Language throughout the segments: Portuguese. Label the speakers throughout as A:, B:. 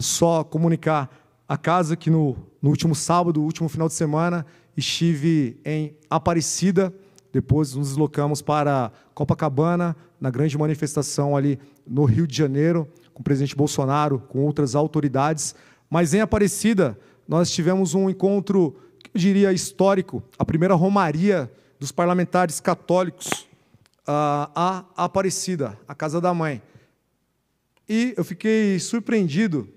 A: só comunicar a casa que no, no último sábado, último final de semana, estive em Aparecida. Depois nos deslocamos para Copacabana, na grande manifestação ali no Rio de Janeiro, com o presidente Bolsonaro, com outras autoridades. Mas em Aparecida, nós tivemos um encontro, eu diria, histórico, a primeira romaria dos parlamentares católicos ah, a Aparecida, a Casa da Mãe. E eu fiquei surpreendido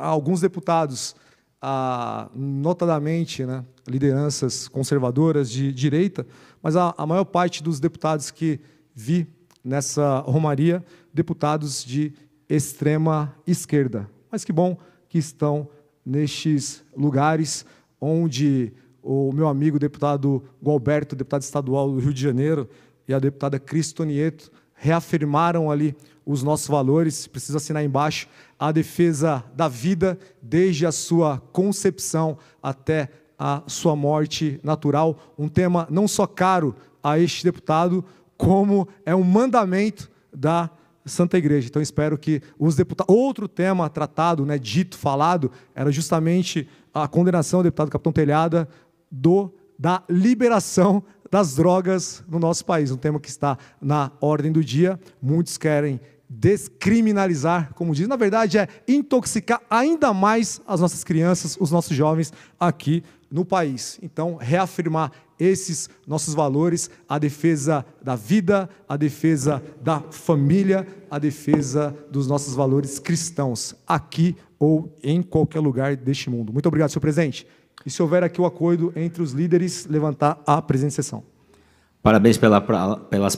A: alguns deputados, notadamente né, lideranças conservadoras de direita, mas a, a maior parte dos deputados que vi nessa romaria, deputados de extrema esquerda. Mas que bom que estão nestes lugares onde o meu amigo deputado Gualberto, deputado estadual do Rio de Janeiro, e a deputada Cristonieto reafirmaram ali os nossos valores. Preciso assinar embaixo a defesa da vida desde a sua concepção até a sua morte natural. Um tema não só caro a este deputado, como é um mandamento da Santa Igreja. Então espero que os deputados. Outro tema tratado, né, dito, falado, era justamente a condenação do deputado Capitão Telhada do da liberação das drogas no nosso país, um tema que está na ordem do dia. Muitos querem descriminalizar, como diz, na verdade é intoxicar ainda mais as nossas crianças, os nossos jovens aqui no país. Então, reafirmar esses nossos valores a defesa da vida, a defesa da família, a defesa dos nossos valores cristãos, aqui ou em qualquer lugar deste mundo. Muito obrigado, senhor presidente. E se houver aqui o acordo entre os líderes, levantar a presente sessão. Parabéns pela, pelas